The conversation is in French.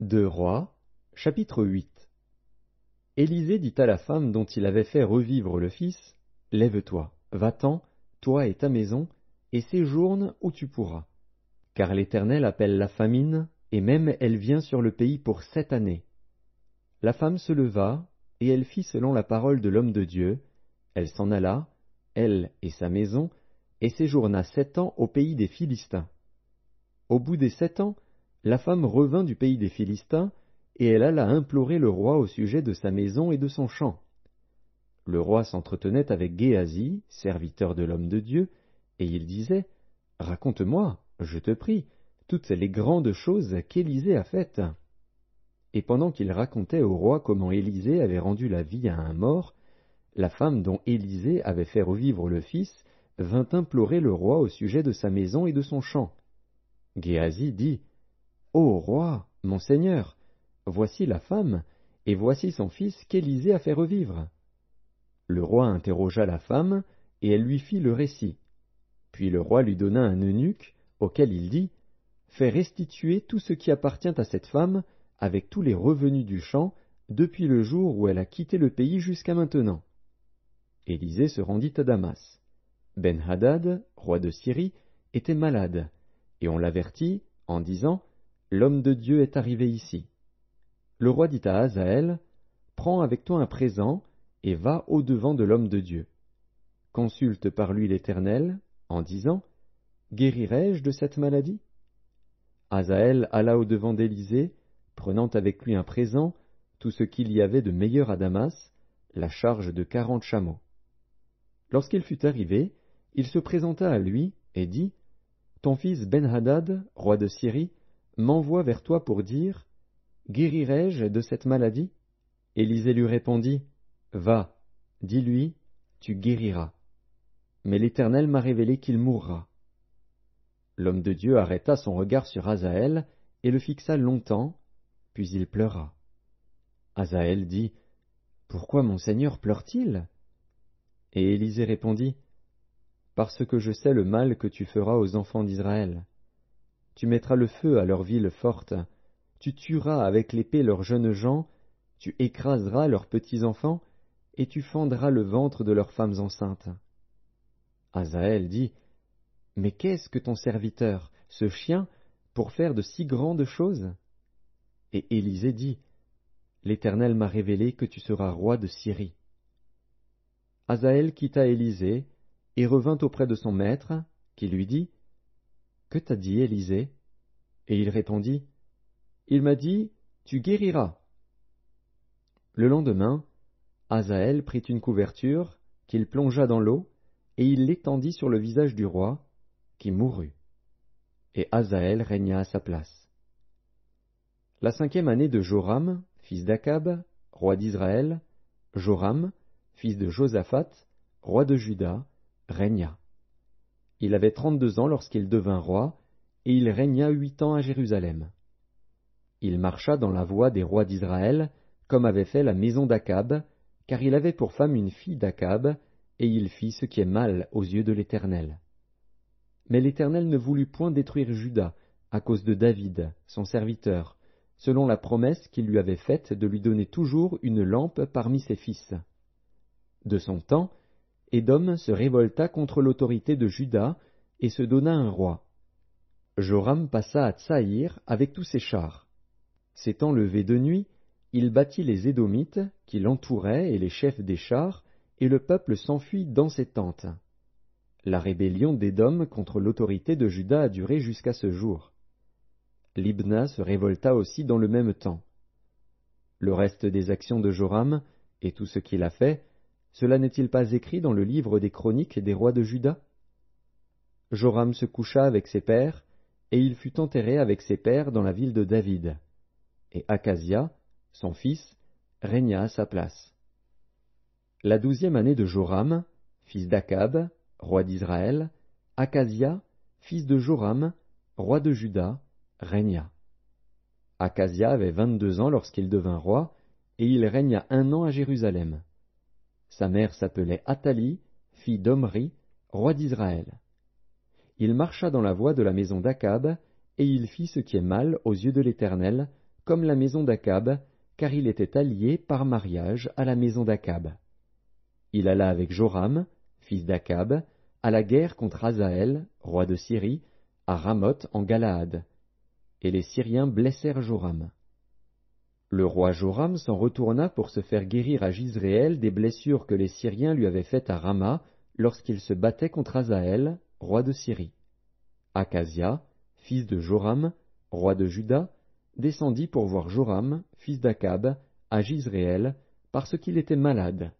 De Rois, chapitre 8 Élisée dit à la femme dont il avait fait revivre le fils Lève-toi, va-t'en, toi et ta maison, et séjourne où tu pourras. Car l'Éternel appelle la famine, et même elle vient sur le pays pour sept années. La femme se leva, et elle fit selon la parole de l'homme de Dieu. Elle s'en alla, elle et sa maison, et séjourna sept ans au pays des Philistins. Au bout des sept ans, la femme revint du pays des Philistins, et elle alla implorer le roi au sujet de sa maison et de son champ. Le roi s'entretenait avec Géasi, serviteur de l'homme de Dieu, et il disait Raconte-moi, je te prie, toutes les grandes choses qu'Élisée a faites. Et pendant qu'il racontait au roi comment Élisée avait rendu la vie à un mort, la femme dont Élisée avait fait revivre le fils vint implorer le roi au sujet de sa maison et de son champ. Géasi dit Ô roi, mon seigneur, voici la femme, et voici son fils qu'Élisée a fait revivre. Le roi interrogea la femme, et elle lui fit le récit. Puis le roi lui donna un eunuque, auquel il dit Fais restituer tout ce qui appartient à cette femme, avec tous les revenus du champ, depuis le jour où elle a quitté le pays jusqu'à maintenant. Élisée se rendit à Damas. Ben Hadad, roi de Syrie, était malade, et on l'avertit en disant L'homme de Dieu est arrivé ici. Le roi dit à Azaël, « Prends avec toi un présent et va au-devant de l'homme de Dieu. Consulte par lui l'Éternel, en disant, Guérirai-je de cette maladie Azaël alla au-devant d'Élisée, prenant avec lui un présent, tout ce qu'il y avait de meilleur à Damas, la charge de quarante chameaux. Lorsqu'il fut arrivé, il se présenta à lui et dit Ton fils Ben-Hadad, roi de Syrie, m'envoie vers toi pour dire Guérirai-je de cette maladie Élisée lui répondit Va, dis-lui, tu guériras. Mais l'Éternel m'a révélé qu'il mourra. L'homme de Dieu arrêta son regard sur Azaël et le fixa longtemps, puis il pleura. Azaël dit Pourquoi mon Seigneur pleure-t-il Et Élisée répondit Parce que je sais le mal que tu feras aux enfants d'Israël tu mettras le feu à leurs villes fortes, tu tueras avec l'épée leurs jeunes gens, tu écraseras leurs petits-enfants, et tu fendras le ventre de leurs femmes enceintes. Azaël dit, Mais qu'est-ce que ton serviteur, ce chien, pour faire de si grandes choses Et Élisée dit, L'Éternel m'a révélé que tu seras roi de Syrie. Azaël quitta Élisée et revint auprès de son maître, qui lui dit, que t'a dit Élisée Et il répondit, Il m'a dit, Tu guériras. Le lendemain, Azaël prit une couverture, qu'il plongea dans l'eau, et il l'étendit sur le visage du roi, qui mourut. Et Azaël régna à sa place. La cinquième année de Joram, fils d'Akab, roi d'Israël, Joram, fils de Josaphat, roi de Juda, régna. Il avait trente-deux ans lorsqu'il devint roi, et il régna huit ans à Jérusalem. Il marcha dans la voie des rois d'Israël, comme avait fait la maison d'Akab, car il avait pour femme une fille d'Akab, et il fit ce qui est mal aux yeux de l'Éternel. Mais l'Éternel ne voulut point détruire Juda, à cause de David, son serviteur, selon la promesse qu'il lui avait faite de lui donner toujours une lampe parmi ses fils. De son temps, Édom se révolta contre l'autorité de Juda et se donna un roi. Joram passa à Tsaïr avec tous ses chars. S'étant levé de nuit, il battit les Édomites qui l'entouraient et les chefs des chars, et le peuple s'enfuit dans ses tentes. La rébellion d'Édom contre l'autorité de Juda a duré jusqu'à ce jour. Libna se révolta aussi dans le même temps. Le reste des actions de Joram, et tout ce qu'il a fait, cela n'est-il pas écrit dans le livre des chroniques des rois de Juda Joram se coucha avec ses pères, et il fut enterré avec ses pères dans la ville de David. Et Acasia, son fils, régna à sa place. La douzième année de Joram, fils d'Akab, roi d'Israël, Acasia, fils de Joram, roi de Juda, régna. Acasia avait vingt-deux ans lorsqu'il devint roi, et il régna un an à Jérusalem. Sa mère s'appelait Athalie, fille d'Omri, roi d'Israël. Il marcha dans la voie de la maison d'Akab, et il fit ce qui est mal aux yeux de l'Éternel, comme la maison d'Akab, car il était allié par mariage à la maison d'Akab. Il alla avec Joram, fils d'Akab, à la guerre contre Azaël, roi de Syrie, à Ramoth en Galaad. Et les Syriens blessèrent Joram. Le roi Joram s'en retourna pour se faire guérir à Gisréel des blessures que les Syriens lui avaient faites à Rama lorsqu'il se battait contre Azaël, roi de Syrie. Acasia, fils de Joram, roi de Juda, descendit pour voir Joram, fils d'Akab, à Gisréel, parce qu'il était malade,